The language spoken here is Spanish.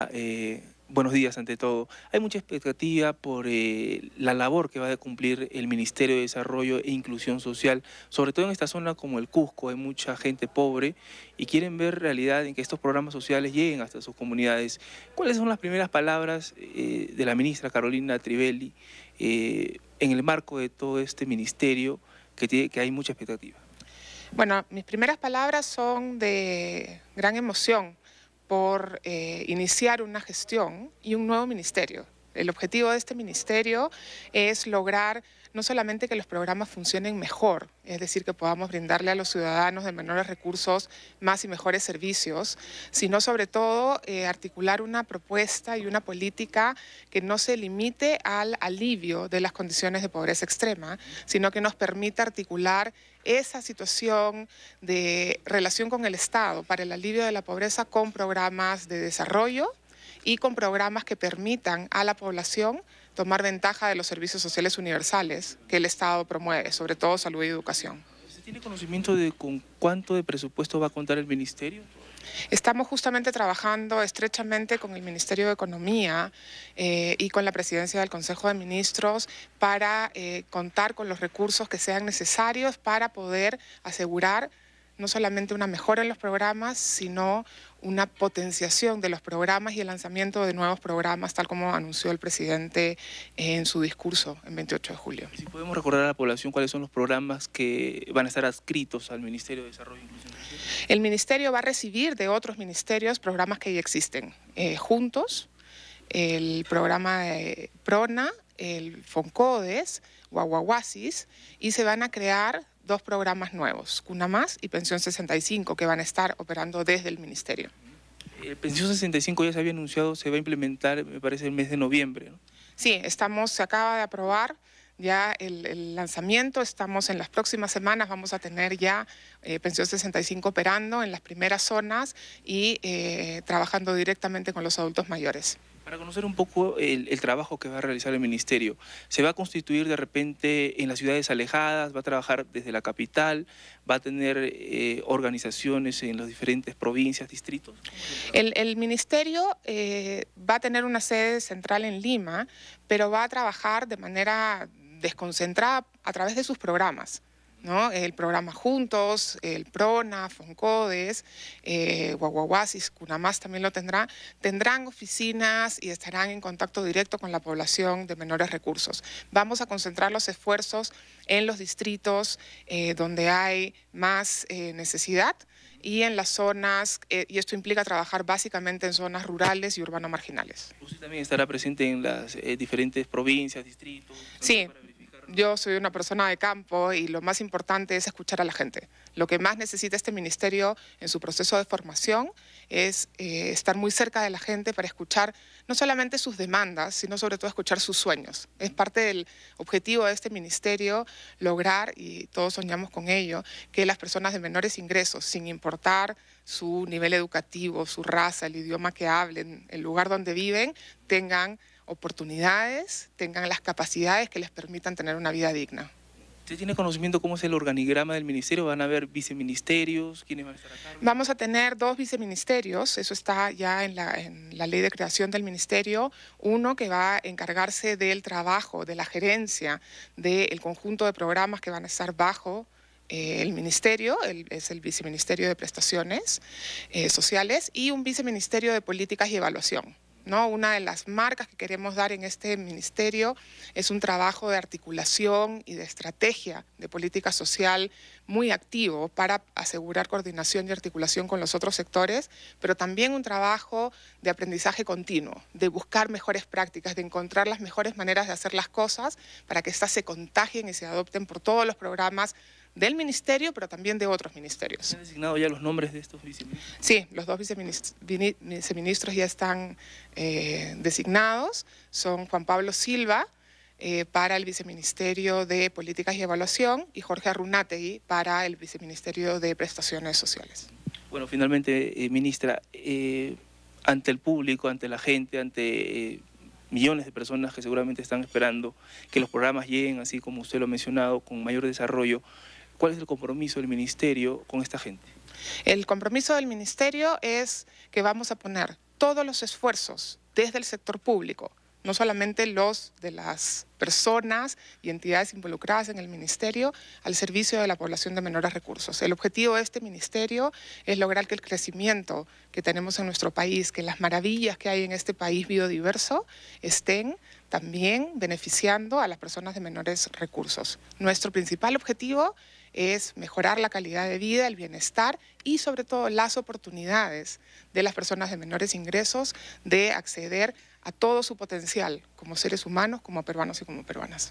Ah, eh, buenos días ante todo. Hay mucha expectativa por eh, la labor que va a cumplir el Ministerio de Desarrollo e Inclusión Social, sobre todo en esta zona como el Cusco, hay mucha gente pobre y quieren ver realidad en que estos programas sociales lleguen hasta sus comunidades. ¿Cuáles son las primeras palabras eh, de la ministra Carolina Trivelli en el marco de todo este ministerio que, tiene, que hay mucha expectativa? Bueno, mis primeras palabras son de gran emoción por eh, iniciar una gestión y un nuevo ministerio el objetivo de este ministerio es lograr no solamente que los programas funcionen mejor, es decir, que podamos brindarle a los ciudadanos de menores recursos más y mejores servicios, sino sobre todo eh, articular una propuesta y una política que no se limite al alivio de las condiciones de pobreza extrema, sino que nos permita articular esa situación de relación con el Estado para el alivio de la pobreza con programas de desarrollo y con programas que permitan a la población tomar ventaja de los servicios sociales universales que el Estado promueve, sobre todo salud y educación. ¿Se tiene conocimiento de con cuánto de presupuesto va a contar el Ministerio? Estamos justamente trabajando estrechamente con el Ministerio de Economía eh, y con la presidencia del Consejo de Ministros para eh, contar con los recursos que sean necesarios para poder asegurar no solamente una mejora en los programas, sino una potenciación de los programas y el lanzamiento de nuevos programas, tal como anunció el presidente eh, en su discurso el 28 de julio. Si podemos recordar a la población cuáles son los programas que van a estar adscritos al Ministerio de Desarrollo e Inclusión. El Ministerio va a recibir de otros ministerios programas que ya existen. Eh, juntos, el programa PRONA, el FONCODES, Guaguaguasis, y se van a crear dos programas nuevos, CUNAMAS Más y Pensión 65, que van a estar operando desde el Ministerio. Eh, Pensión 65 ya se había anunciado, se va a implementar, me parece, el mes de noviembre. Sí, estamos, se acaba de aprobar ya el, lanzamiento, estamos en las próximas semanas, vamos a tener ya eh, Pensión 65 operando en las primeras zonas y eh, trabajando directamente con los adultos mayores. Para conocer un poco el, trabajo que va a realizar el Ministerio, se va a constituir de repente en las ciudades alejadas, va a trabajar desde la capital, va a tener eh, organizaciones en las diferentes provincias, distritos. El, Ministerio eh, va a tener una sede central en Lima, pero va a trabajar de manera desconcentrada a través de sus programas. El programa Juntos, el PRONA, FONCODES, eh, Guaguaguasis, Cunamás también lo tendrá, tendrán oficinas y estarán en contacto directo con la población de menores recursos. Vamos a concentrar los esfuerzos en los distritos eh, donde hay más eh, necesidad y en las zonas, eh, y esto implica trabajar básicamente en zonas rurales y urbano marginales. ¿Usted también estará presente en las diferentes provincias, distritos? Sí, yo soy una persona de campo y lo más importante es escuchar a la gente. Lo que más necesita este ministerio en su proceso de formación es eh, estar muy cerca de la gente para escuchar no solamente sus demandas, sino sobre todo escuchar sus sueños. Es parte del objetivo de este ministerio lograr, y todos soñamos con ello, que las personas de menores ingresos, sin importar su nivel educativo, su raza, el idioma que hablen, el lugar donde viven, tengan oportunidades, tengan las capacidades que les permitan tener una vida digna. ¿Usted tiene conocimiento cómo es el organigrama del ministerio? ¿Van a haber viceministerios? ¿Quiénes van a estar Vamos a tener dos viceministerios, eso está ya en la, ley de creación del ministerio. Uno que va a encargarse del trabajo, de la gerencia, del conjunto de programas que van a estar bajo eh, el ministerio, es el viceministerio de prestaciones eh, sociales y un viceministerio de políticas y evaluación. ¿no? Una de las marcas que queremos dar en este ministerio es un trabajo de articulación y de estrategia de política social muy activo para asegurar coordinación y articulación con los otros sectores, pero también un trabajo de aprendizaje continuo, de buscar mejores prácticas, de encontrar las mejores maneras de hacer las cosas para que éstas se contagien y se adopten por todos los programas del ministerio, pero también de otros ministerios. ¿Se han designado ya los nombres de estos viceministros? Sí, los dos viceministros, ya están eh, designados. Son Juan Pablo Silva eh, para el viceministerio de Políticas y Evaluación y Jorge Arrunategui para el viceministerio de Prestaciones Sociales. Bueno, finalmente, eh, ministra, ante el público, ante la gente, ante millones de personas que seguramente están esperando que los programas lleguen, así como usted lo ha mencionado, con mayor desarrollo. ¿Cuál es el compromiso del ministerio con esta gente? El compromiso del ministerio es que vamos a poner todos los esfuerzos desde el sector público, no solamente los de las personas y entidades involucradas en el ministerio, al servicio de la población de menores recursos. El objetivo de este ministerio es lograr que el crecimiento que tenemos en nuestro país, que las maravillas que hay en este país biodiverso, estén también beneficiando a las personas de menores recursos. Nuestro principal objetivo es mejorar la calidad de vida, el bienestar y sobre todo las oportunidades de las personas de menores ingresos de acceder a todo su potencial como seres humanos, como peruanos y como peruanas.